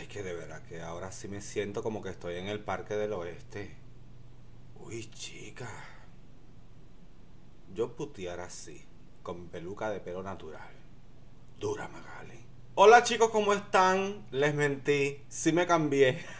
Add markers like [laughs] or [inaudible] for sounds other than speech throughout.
Es que de verdad que ahora sí me siento como que estoy en el Parque del Oeste. Uy, chica. Yo putear así, con peluca de pelo natural. Dura, Magali. Hola chicos, ¿cómo están? Les mentí, sí me cambié. [laughs]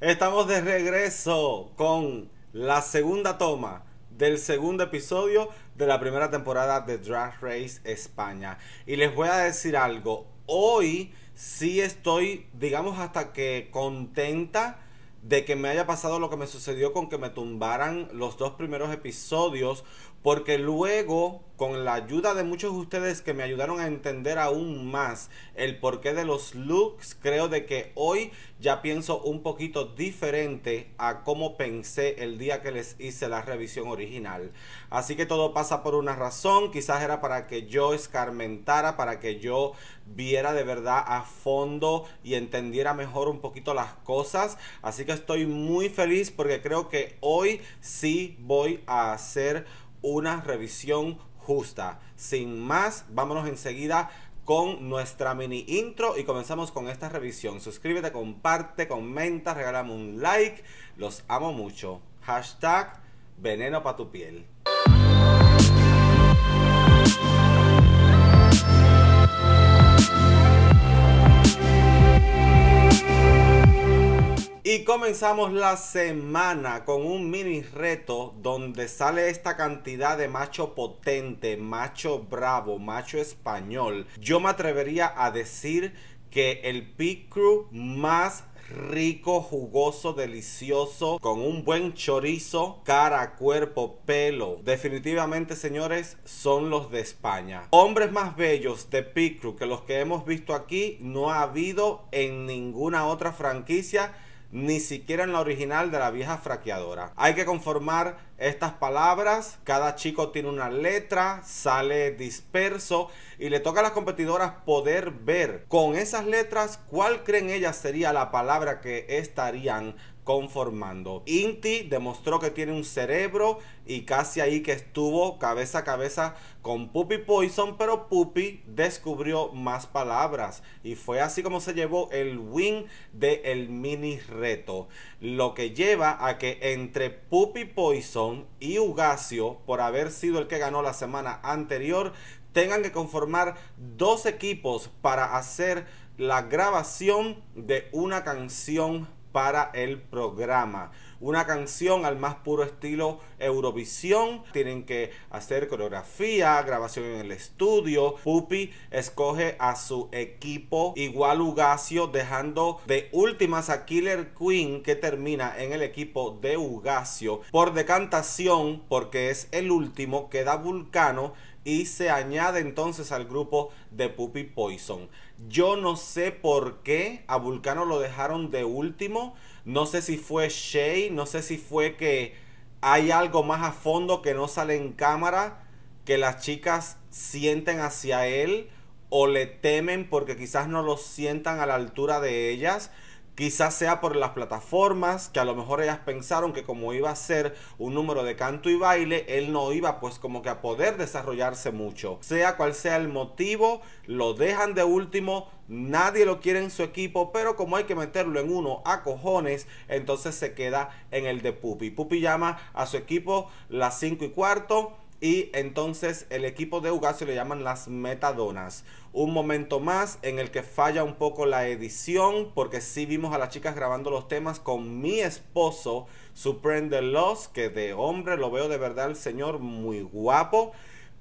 Estamos de regreso con la segunda toma del segundo episodio de la primera temporada de Drag Race España. Y les voy a decir algo, hoy sí estoy, digamos, hasta que contenta de que me haya pasado lo que me sucedió con que me tumbaran los dos primeros episodios, porque luego, con la ayuda de muchos de ustedes que me ayudaron a entender aún más el porqué de los looks, creo de que hoy ya pienso un poquito diferente a cómo pensé el día que les hice la revisión original. Así que todo pasa por una razón, quizás era para que yo escarmentara, para que yo viera de verdad a fondo y entendiera mejor un poquito las cosas. Así que estoy muy feliz porque creo que hoy sí voy a hacer una revisión justa. Sin más, vámonos enseguida con nuestra mini intro y comenzamos con esta revisión. Suscríbete, comparte, comenta, regálame un like. Los amo mucho. Hashtag veneno para tu piel. Y comenzamos la semana con un mini reto donde sale esta cantidad de macho potente, macho bravo, macho español. Yo me atrevería a decir que el Pit Crew más rico, jugoso, delicioso, con un buen chorizo, cara, cuerpo, pelo. Definitivamente, señores, son los de España. Hombres más bellos de Pit Crew que los que hemos visto aquí no ha habido en ninguna otra franquicia ni siquiera en la original de la vieja fraqueadora. Hay que conformar estas palabras, cada chico tiene una letra, sale disperso y le toca a las competidoras poder ver con esas letras cuál creen ellas sería la palabra que estarían conformando. Inti demostró que tiene un cerebro y casi ahí que estuvo cabeza a cabeza con Puppy Poison, pero Puppy descubrió más palabras y fue así como se llevó el win del mini reto, lo que lleva a que entre Puppy Poison y Ugacio, por haber sido el que ganó la semana anterior, tengan que conformar dos equipos para hacer la grabación de una canción para el programa. Una canción al más puro estilo Eurovisión. Tienen que hacer coreografía, grabación en el estudio. Pupi escoge a su equipo igual Ugacio dejando de últimas a Killer Queen que termina en el equipo de Ugacio Por decantación, porque es el último, queda Vulcano y se añade entonces al grupo de Puppy Poison. Yo no sé por qué a Vulcano lo dejaron de último. No sé si fue Shay, no sé si fue que hay algo más a fondo que no sale en cámara, que las chicas sienten hacia él o le temen porque quizás no lo sientan a la altura de ellas. Quizás sea por las plataformas, que a lo mejor ellas pensaron que como iba a ser un número de canto y baile, él no iba pues como que a poder desarrollarse mucho. Sea cual sea el motivo, lo dejan de último, nadie lo quiere en su equipo, pero como hay que meterlo en uno a cojones, entonces se queda en el de Pupi. Pupi llama a su equipo las 5 y cuarto y entonces el equipo de Ugasio le llaman las metadonas. Un momento más en el que falla un poco la edición, porque sí vimos a las chicas grabando los temas con mi esposo, Supreme Los, que de hombre lo veo de verdad el señor muy guapo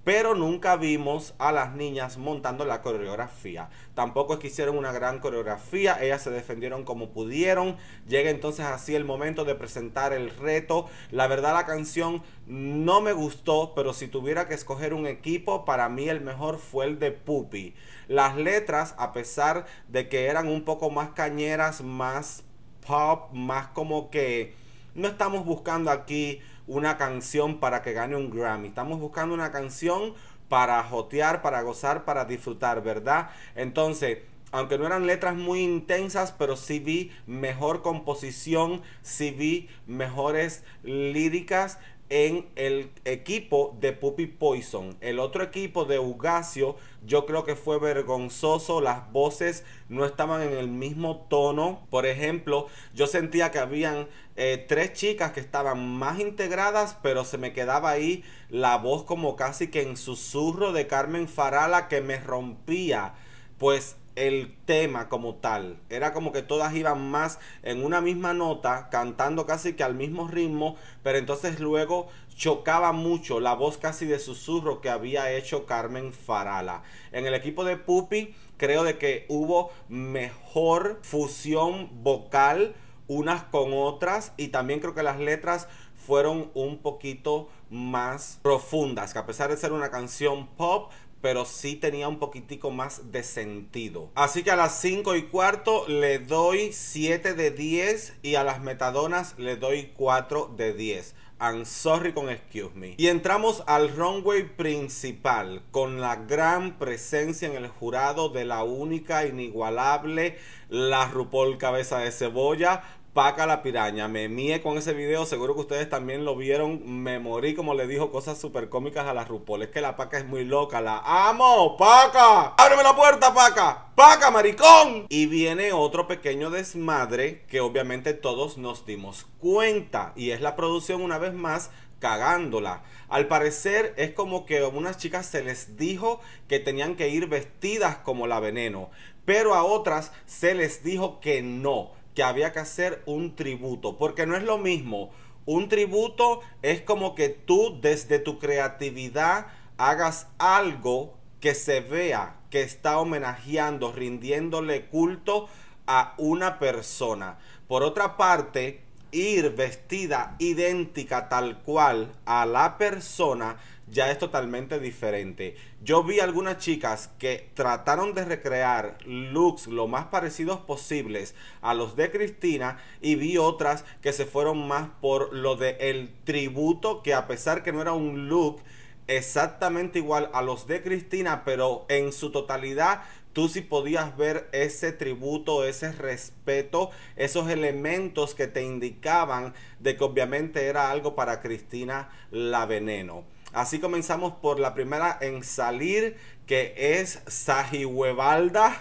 pero nunca vimos a las niñas montando la coreografía. Tampoco es que hicieron una gran coreografía, ellas se defendieron como pudieron. Llega entonces así el momento de presentar el reto. La verdad la canción no me gustó, pero si tuviera que escoger un equipo, para mí el mejor fue el de Pupi. Las letras, a pesar de que eran un poco más cañeras, más pop, más como que no estamos buscando aquí una canción para que gane un Grammy. Estamos buscando una canción para jotear, para gozar, para disfrutar, ¿verdad? Entonces, aunque no eran letras muy intensas, pero sí vi mejor composición, sí vi mejores líricas en el equipo de Puppy Poison. El otro equipo de Ugacio, yo creo que fue vergonzoso, las voces no estaban en el mismo tono. Por ejemplo, yo sentía que habían eh, tres chicas que estaban más integradas, pero se me quedaba ahí la voz como casi que en susurro de Carmen Farala que me rompía. Pues el tema como tal. Era como que todas iban más en una misma nota, cantando casi que al mismo ritmo, pero entonces luego chocaba mucho la voz casi de susurro que había hecho Carmen Farala. En el equipo de Pupi creo de que hubo mejor fusión vocal unas con otras y también creo que las letras fueron un poquito más profundas, que a pesar de ser una canción pop, pero sí tenía un poquitico más de sentido. Así que a las 5 y cuarto le doy 7 de 10 y a las metadonas le doy 4 de 10. I'm sorry con excuse me. Y entramos al runway principal con la gran presencia en el jurado de la única, inigualable, la rupol cabeza de cebolla, Paca la piraña, me mie con ese video, seguro que ustedes también lo vieron, me morí como le dijo cosas súper cómicas a la Rupol, es que la Paca es muy loca, la amo, Paca, ábreme la puerta, Paca, Paca, maricón. Y viene otro pequeño desmadre que obviamente todos nos dimos cuenta, y es la producción una vez más cagándola. Al parecer es como que a unas chicas se les dijo que tenían que ir vestidas como la veneno, pero a otras se les dijo que no había que hacer un tributo, porque no es lo mismo. Un tributo es como que tú desde tu creatividad hagas algo que se vea que está homenajeando, rindiéndole culto a una persona. Por otra parte, ir vestida idéntica tal cual a la persona ya es totalmente diferente. Yo vi algunas chicas que trataron de recrear looks lo más parecidos posibles a los de Cristina y vi otras que se fueron más por lo de el tributo que a pesar que no era un look exactamente igual a los de Cristina, pero en su totalidad tú sí podías ver ese tributo, ese respeto, esos elementos que te indicaban de que obviamente era algo para Cristina la veneno. Así comenzamos por la primera en salir, que es Sajihuevalda.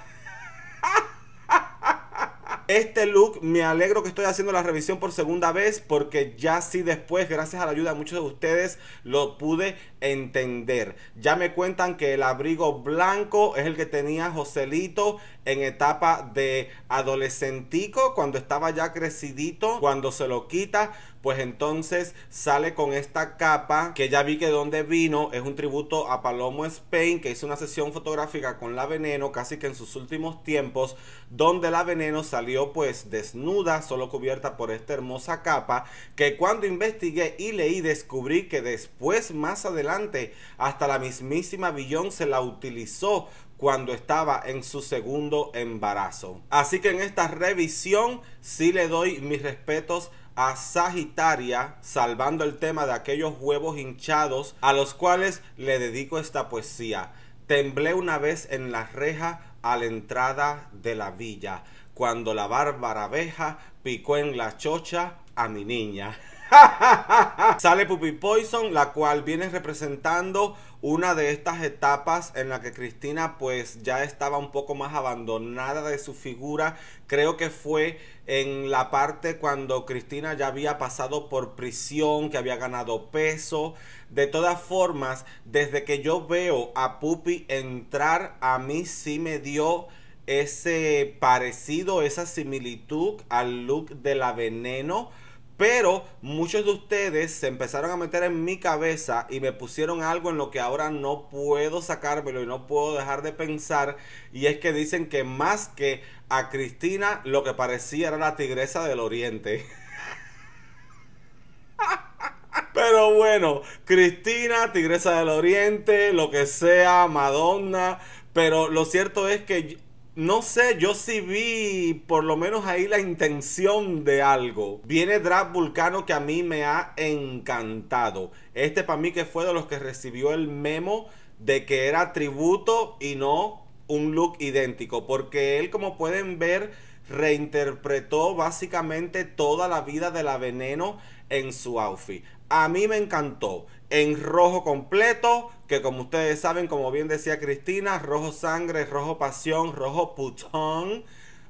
[laughs] Este look me alegro que estoy haciendo la revisión por segunda vez porque ya sí después, gracias a la ayuda de muchos de ustedes, lo pude entender. Ya me cuentan que el abrigo blanco es el que tenía Joselito en etapa de adolescentico, cuando estaba ya crecidito, cuando se lo quita pues entonces sale con esta capa que ya vi que donde vino es un tributo a Palomo Spain que hizo una sesión fotográfica con la veneno casi que en sus últimos tiempos donde la veneno salió pues desnuda solo cubierta por esta hermosa capa que cuando investigué y leí descubrí que después más adelante hasta la mismísima Billón se la utilizó cuando estaba en su segundo embarazo. Así que en esta revisión sí le doy mis respetos a Sagitaria, salvando el tema de aquellos huevos hinchados a los cuales le dedico esta poesía. Temblé una vez en la reja a la entrada de la villa, cuando la bárbara abeja picó en la chocha a mi niña. [laughs] [laughs] Sale Puppy Poison, la cual viene representando una de estas etapas en la que Cristina pues ya estaba un poco más abandonada de su figura. Creo que fue en la parte cuando Cristina ya había pasado por prisión, que había ganado peso. De todas formas, desde que yo veo a Puppy entrar, a mí sí me dio ese parecido, esa similitud al look de la veneno pero muchos de ustedes se empezaron a meter en mi cabeza y me pusieron algo en lo que ahora no puedo sacármelo y no puedo dejar de pensar. Y es que dicen que más que a Cristina lo que parecía era la tigresa del oriente. [laughs] Pero bueno, Cristina, tigresa del oriente, lo que sea, Madonna. Pero lo cierto es que no sé, yo sí vi por lo menos ahí la intención de algo. Viene Draft Vulcano que a mí me ha encantado. Este para mí que fue de los que recibió el memo de que era tributo y no un look idéntico. Porque él, como pueden ver, reinterpretó básicamente toda la vida de la veneno en su outfit. A mí me encantó. En rojo completo, que como ustedes saben, como bien decía Cristina, rojo sangre, rojo pasión, rojo putón.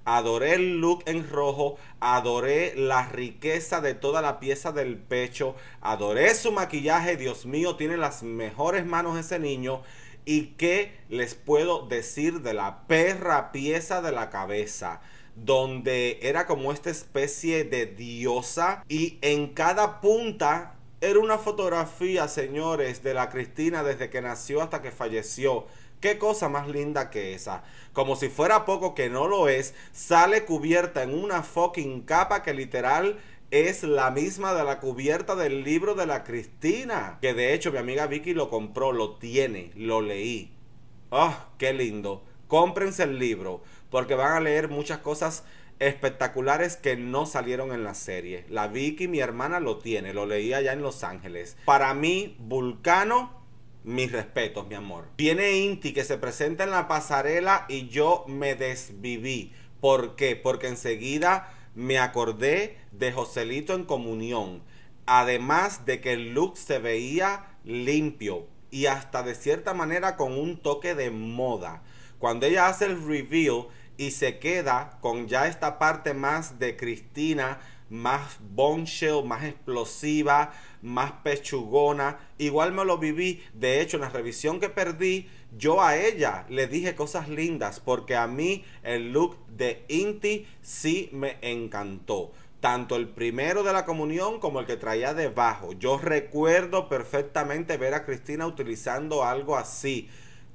Adoré el look en rojo, adoré la riqueza de toda la pieza del pecho, adoré su maquillaje, Dios mío, tiene las mejores manos ese niño. ¿Y qué les puedo decir de la perra pieza de la cabeza? donde era como esta especie de diosa y en cada punta era una fotografía, señores, de la Cristina desde que nació hasta que falleció. Qué cosa más linda que esa. Como si fuera poco que no lo es, sale cubierta en una fucking capa que literal es la misma de la cubierta del libro de la Cristina. Que de hecho mi amiga Vicky lo compró, lo tiene, lo leí. ¡Ah, oh, qué lindo! Cómprense el libro porque van a leer muchas cosas espectaculares que no salieron en la serie. La Vicky, mi hermana, lo tiene, lo leía allá en Los Ángeles. Para mí, Vulcano, mis respetos, mi amor. Viene Inti que se presenta en la pasarela y yo me desviví. ¿Por qué? Porque enseguida me acordé de Joselito en comunión. Además de que el look se veía limpio y hasta de cierta manera con un toque de moda. Cuando ella hace el reveal y se queda con ya esta parte más de Cristina, más bombshell, más explosiva, más pechugona. Igual me lo viví. De hecho, en la revisión que perdí, yo a ella le dije cosas lindas porque a mí el look de Inti sí me encantó. Tanto el primero de la comunión como el que traía debajo. Yo recuerdo perfectamente ver a Cristina utilizando algo así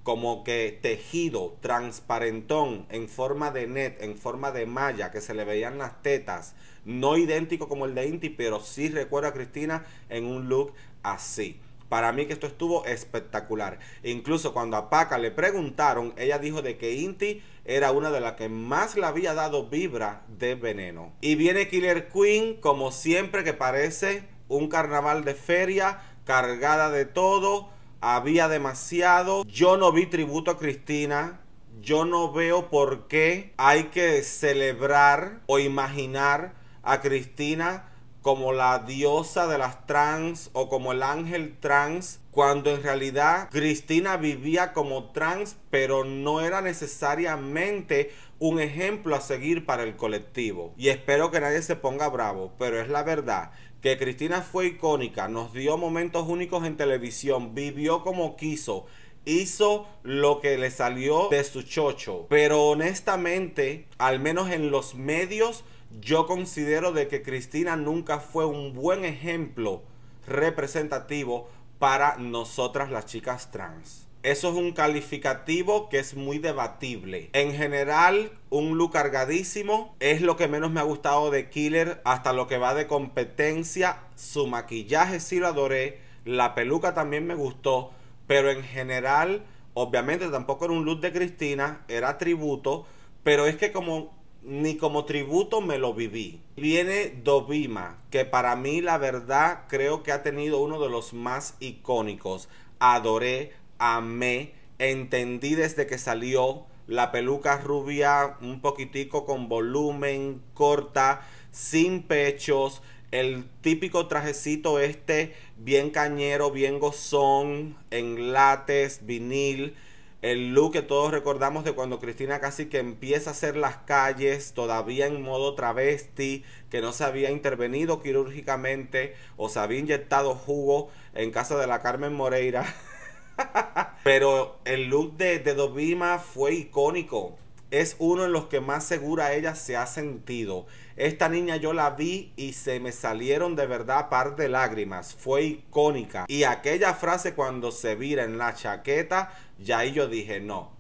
como que tejido transparentón en forma de net, en forma de malla, que se le veían las tetas, no idéntico como el de Inti, pero sí recuerdo a Cristina en un look así. Para mí que esto estuvo espectacular. Incluso cuando a Paca le preguntaron, ella dijo de que Inti era una de las que más le había dado vibra de veneno. Y viene Killer Queen, como siempre, que parece un carnaval de feria, cargada de todo había demasiado. Yo no vi tributo a Cristina. Yo no veo por qué hay que celebrar o imaginar a Cristina como la diosa de las trans o como el ángel trans, cuando en realidad Cristina vivía como trans, pero no era necesariamente un ejemplo a seguir para el colectivo. Y espero que nadie se ponga bravo, pero es la verdad que Cristina fue icónica, nos dio momentos únicos en televisión, vivió como quiso, hizo lo que le salió de su chocho. Pero honestamente, al menos en los medios, yo considero de que Cristina nunca fue un buen ejemplo representativo para nosotras las chicas trans. Eso es un calificativo que es muy debatible. En general, un look cargadísimo. Es lo que menos me ha gustado de Killer hasta lo que va de competencia. Su maquillaje sí lo adoré. La peluca también me gustó. Pero en general, obviamente tampoco era un look de Cristina. Era tributo. Pero es que como ni como tributo me lo viví. Viene Dovima, que para mí la verdad creo que ha tenido uno de los más icónicos. Adoré amé, entendí desde que salió la peluca rubia, un poquitico con volumen, corta, sin pechos, el típico trajecito este, bien cañero, bien gozón, en látex, vinil. El look que todos recordamos de cuando Cristina casi que empieza a hacer las calles, todavía en modo travesti, que no se había intervenido quirúrgicamente o se había inyectado jugo en casa de la Carmen Moreira. [laughs] [laughs] Pero el look de, de Dovima fue icónico. Es uno en los que más segura ella se ha sentido. Esta niña yo la vi y se me salieron de verdad par de lágrimas. Fue icónica. Y aquella frase cuando se vira en la chaqueta, ya ahí yo dije, no,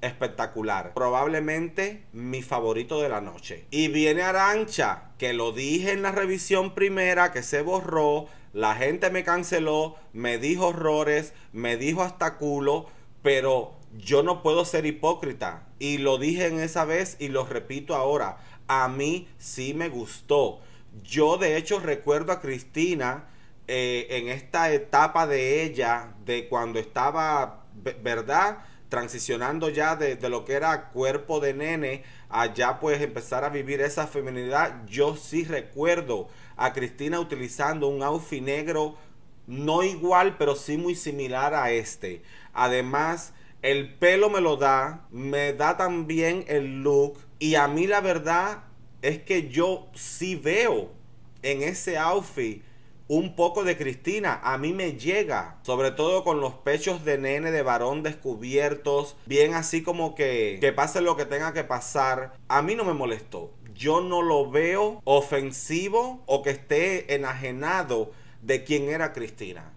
espectacular. Probablemente mi favorito de la noche. Y viene Arancha, que lo dije en la revisión primera, que se borró. La gente me canceló, me dijo horrores, me dijo hasta culo, pero yo no puedo ser hipócrita. Y lo dije en esa vez y lo repito ahora. A mí sí me gustó. Yo de hecho recuerdo a Cristina eh, en esta etapa de ella, de cuando estaba, ¿verdad? Transicionando ya desde lo que era cuerpo de nene, allá pues empezar a vivir esa feminidad. Yo sí recuerdo a Cristina utilizando un outfit negro no igual, pero sí muy similar a este. Además, el pelo me lo da, me da también el look y a mí la verdad es que yo sí veo en ese outfit un poco de Cristina. A mí me llega, sobre todo con los pechos de nene de varón descubiertos, bien así como que que pase lo que tenga que pasar. A mí no me molestó yo no lo veo ofensivo o que esté enajenado de quién era Cristina.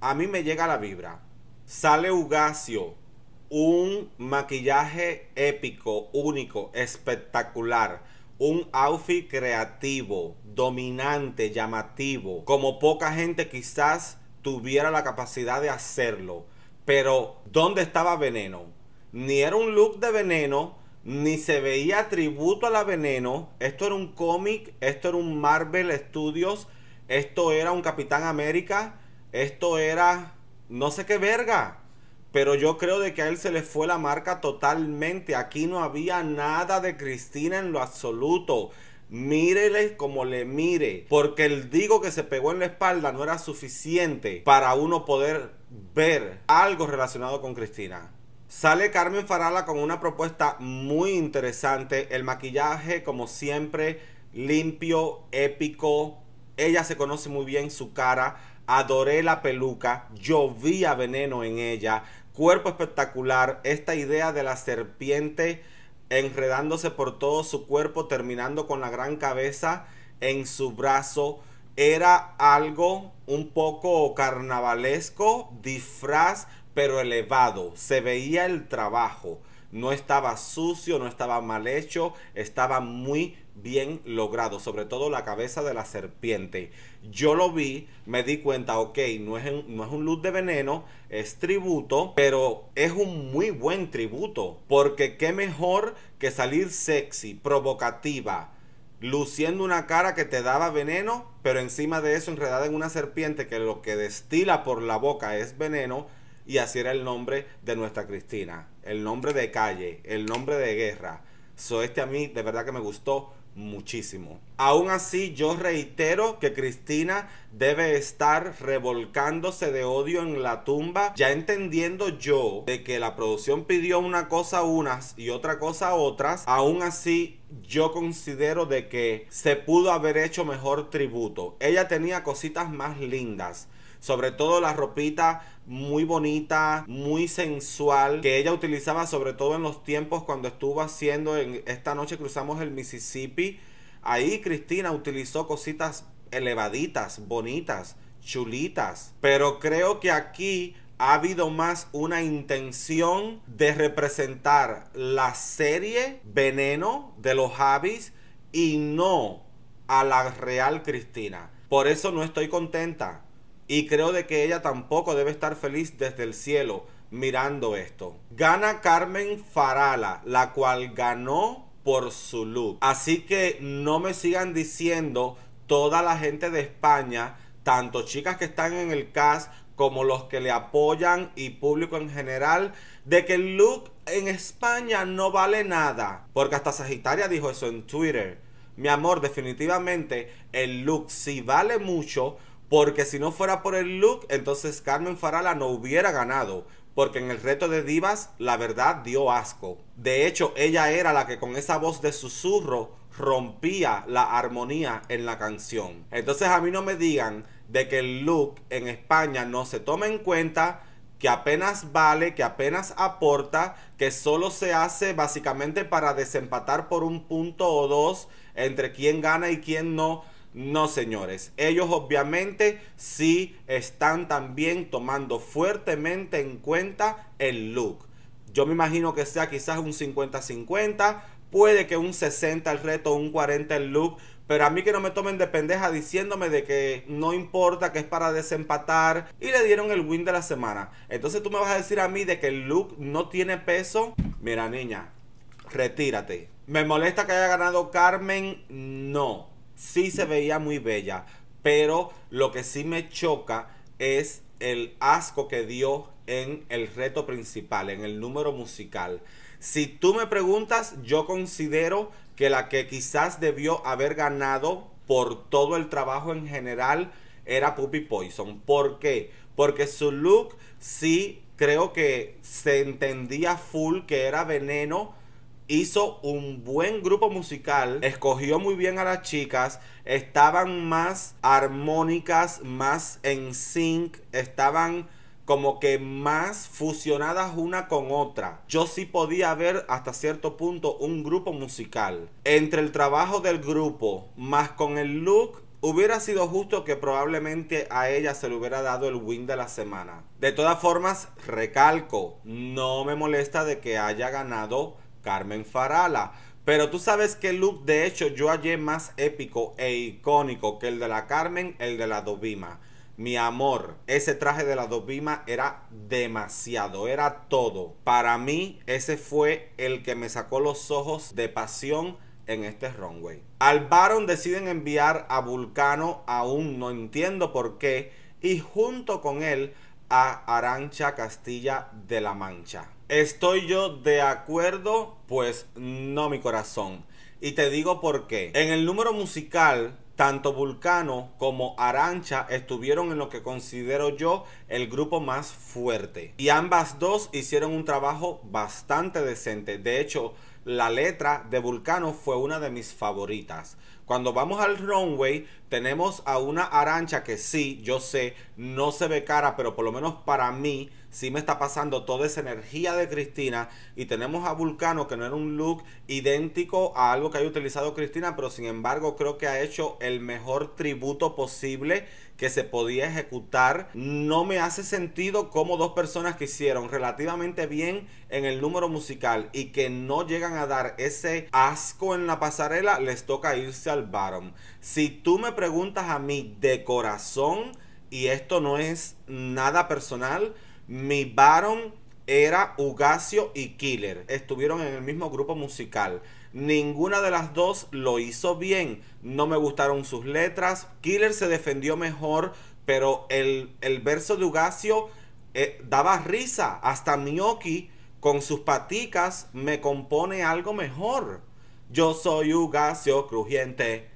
A mí me llega la vibra. Sale Ugacio, un maquillaje épico, único, espectacular. Un outfit creativo, dominante, llamativo, como poca gente quizás tuviera la capacidad de hacerlo. Pero, ¿dónde estaba Veneno? Ni era un look de Veneno, ni se veía tributo a la veneno. Esto era un cómic, esto era un Marvel Studios, esto era un Capitán América, esto era no sé qué verga. Pero yo creo de que a él se le fue la marca totalmente. Aquí no había nada de Cristina en lo absoluto. Mírele como le mire. Porque el digo que se pegó en la espalda no era suficiente para uno poder ver algo relacionado con Cristina. Sale Carmen Farala con una propuesta muy interesante. El maquillaje, como siempre, limpio, épico. Ella se conoce muy bien su cara. Adoré la peluca. Yo veneno en ella. Cuerpo espectacular. Esta idea de la serpiente enredándose por todo su cuerpo, terminando con la gran cabeza en su brazo. Era algo un poco carnavalesco, disfraz pero elevado. Se veía el trabajo. No estaba sucio, no estaba mal hecho, estaba muy bien logrado, sobre todo la cabeza de la serpiente. Yo lo vi, me di cuenta, ok, no es, un, no es un luz de veneno, es tributo, pero es un muy buen tributo, porque qué mejor que salir sexy, provocativa, luciendo una cara que te daba veneno, pero encima de eso enredada en una serpiente que lo que destila por la boca es veneno y así era el nombre de nuestra Cristina, el nombre de calle, el nombre de guerra. So, este a mí de verdad que me gustó muchísimo. Aún así, yo reitero que Cristina debe estar revolcándose de odio en la tumba, ya entendiendo yo de que la producción pidió una cosa unas y otra cosa a otras, aún así yo considero de que se pudo haber hecho mejor tributo. Ella tenía cositas más lindas sobre todo la ropita muy bonita, muy sensual, que ella utilizaba sobre todo en los tiempos cuando estuvo haciendo, en esta noche cruzamos el Mississippi, ahí Cristina utilizó cositas elevaditas, bonitas, chulitas, pero creo que aquí ha habido más una intención de representar la serie Veneno de los Javis y no a la real Cristina. Por eso no estoy contenta y creo de que ella tampoco debe estar feliz desde el cielo mirando esto. Gana Carmen Farala, la cual ganó por su look. Así que no me sigan diciendo toda la gente de España, tanto chicas que están en el cast como los que le apoyan y público en general, de que el look en España no vale nada. Porque hasta Sagitaria dijo eso en Twitter. Mi amor, definitivamente el look sí vale mucho, porque si no fuera por el look, entonces Carmen Farala no hubiera ganado. Porque en el reto de divas, la verdad dio asco. De hecho, ella era la que con esa voz de susurro rompía la armonía en la canción. Entonces a mí no me digan de que el look en España no se toma en cuenta, que apenas vale, que apenas aporta, que solo se hace básicamente para desempatar por un punto o dos entre quién gana y quién no. No, señores, ellos obviamente sí están también tomando fuertemente en cuenta el look. Yo me imagino que sea quizás un 50-50, puede que un 60 el reto, un 40 el look, pero a mí que no me tomen de pendeja diciéndome de que no importa, que es para desempatar y le dieron el win de la semana. Entonces tú me vas a decir a mí de que el look no tiene peso. Mira, niña, retírate. ¿Me molesta que haya ganado Carmen? No sí se veía muy bella, pero lo que sí me choca es el asco que dio en el reto principal, en el número musical. Si tú me preguntas, yo considero que la que quizás debió haber ganado por todo el trabajo en general era Puppy Poison. ¿Por qué? Porque su look sí creo que se entendía full que era veneno hizo un buen grupo musical, escogió muy bien a las chicas, estaban más armónicas, más en sync, estaban como que más fusionadas una con otra. Yo sí podía ver hasta cierto punto un grupo musical. Entre el trabajo del grupo más con el look Hubiera sido justo que probablemente a ella se le hubiera dado el win de la semana. De todas formas, recalco, no me molesta de que haya ganado Carmen Farala. Pero tú sabes que look, de hecho, yo hallé más épico e icónico que el de la Carmen, el de la Dobima Mi amor, ese traje de la Dobima era demasiado, era todo. Para mí, ese fue el que me sacó los ojos de pasión en este runway. Al Baron deciden enviar a Vulcano, aún no entiendo por qué, y junto con él a Arancha Castilla de la Mancha. ¿Estoy yo de acuerdo? Pues no, mi corazón. Y te digo por qué. En el número musical, tanto Vulcano como Arancha estuvieron en lo que considero yo el grupo más fuerte. Y ambas dos hicieron un trabajo bastante decente. De hecho, la letra de Vulcano fue una de mis favoritas. Cuando vamos al runway, tenemos a una Arancha que sí, yo sé, no se ve cara, pero por lo menos para mí si me está pasando toda esa energía de Cristina y tenemos a Vulcano que no era un look idéntico a algo que haya utilizado Cristina, pero sin embargo creo que ha hecho el mejor tributo posible que se podía ejecutar. No me hace sentido como dos personas que hicieron relativamente bien en el número musical y que no llegan a dar ese asco en la pasarela, les toca irse al bottom. Si tú me preguntas a mí de corazón, y esto no es nada personal, mi Baron era Ugasio y Killer. Estuvieron en el mismo grupo musical. Ninguna de las dos lo hizo bien. No me gustaron sus letras. Killer se defendió mejor, pero el, verso de Ugasio eh, daba risa. Hasta Miyoki con sus paticas me compone algo mejor. Yo soy Ugasio crujiente.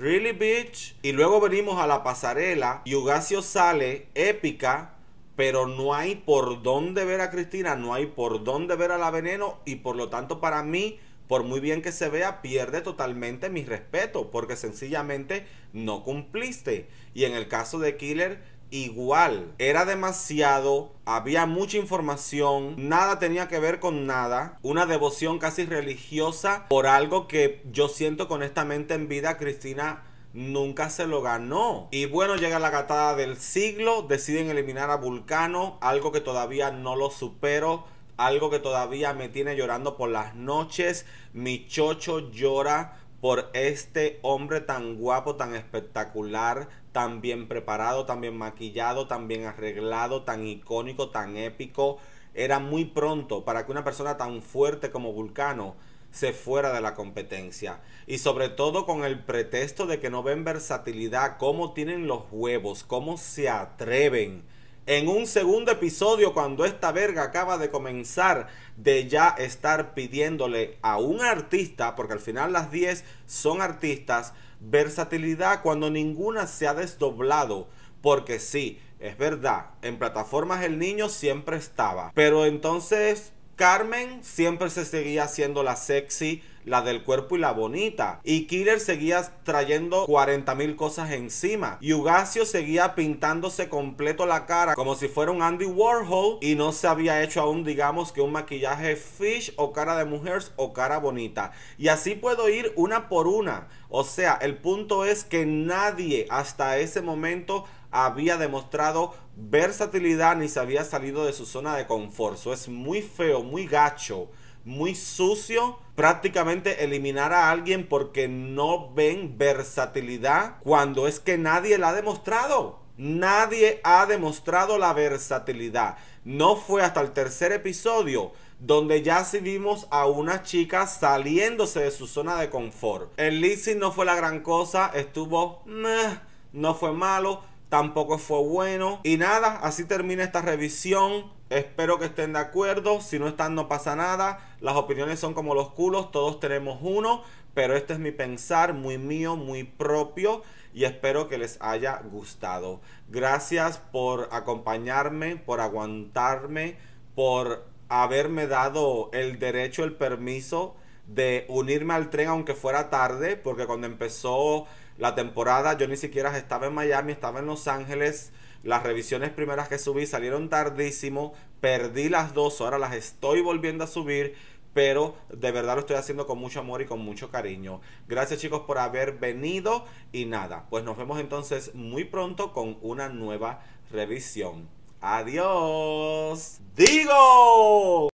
Really bitch. Y luego venimos a la pasarela y Ugacio sale épica pero no hay por dónde ver a Cristina, no hay por dónde ver a la Veneno y por lo tanto para mí, por muy bien que se vea, pierde totalmente mi respeto porque sencillamente no cumpliste. Y en el caso de Killer, igual, era demasiado, había mucha información, nada tenía que ver con nada, una devoción casi religiosa por algo que yo siento esta honestamente en vida Cristina nunca se lo ganó. Y bueno, llega la catada del siglo, deciden eliminar a Vulcano, algo que todavía no lo supero, algo que todavía me tiene llorando por las noches. Mi chocho llora por este hombre tan guapo, tan espectacular, tan bien preparado, tan bien maquillado, tan bien arreglado, tan icónico, tan épico. Era muy pronto para que una persona tan fuerte como Vulcano se fuera de la competencia. Y sobre todo con el pretexto de que no ven versatilidad, cómo tienen los huevos, cómo se atreven. En un segundo episodio, cuando esta verga acaba de comenzar, de ya estar pidiéndole a un artista, porque al final las 10 son artistas, versatilidad cuando ninguna se ha desdoblado. Porque sí, es verdad, en plataformas el niño siempre estaba. Pero entonces Carmen siempre se seguía haciendo la sexy la del cuerpo y la bonita. Y Killer seguía trayendo 40 mil cosas encima. Y Ugasio seguía pintándose completo la cara como si fuera un Andy Warhol y no se había hecho aún, digamos, que un maquillaje fish o cara de mujeres o cara bonita. Y así puedo ir una por una. O sea, el punto es que nadie hasta ese momento había demostrado versatilidad ni se había salido de su zona de confort. Eso es muy feo, muy gacho muy sucio prácticamente eliminar a alguien porque no ven versatilidad cuando es que nadie la ha demostrado. Nadie ha demostrado la versatilidad. No fue hasta el tercer episodio donde ya sí vimos a una chica saliéndose de su zona de confort. El leasing no fue la gran cosa, estuvo, no fue malo, tampoco fue bueno. Y nada, así termina esta revisión. Espero que estén de acuerdo. Si no están, no pasa nada. Las opiniones son como los culos. Todos tenemos uno. Pero este es mi pensar, muy mío, muy propio. Y espero que les haya gustado. Gracias por acompañarme, por aguantarme, por haberme dado el derecho, el permiso de unirme al tren aunque fuera tarde. Porque cuando empezó la temporada yo ni siquiera estaba en Miami, estaba en Los Ángeles las revisiones primeras que subí salieron tardísimo. Perdí las dos, ahora las estoy volviendo a subir pero de verdad lo estoy haciendo con mucho amor y con mucho cariño. Gracias chicos por haber venido y nada, pues nos vemos entonces muy pronto con una nueva revisión. Adiós. Digo.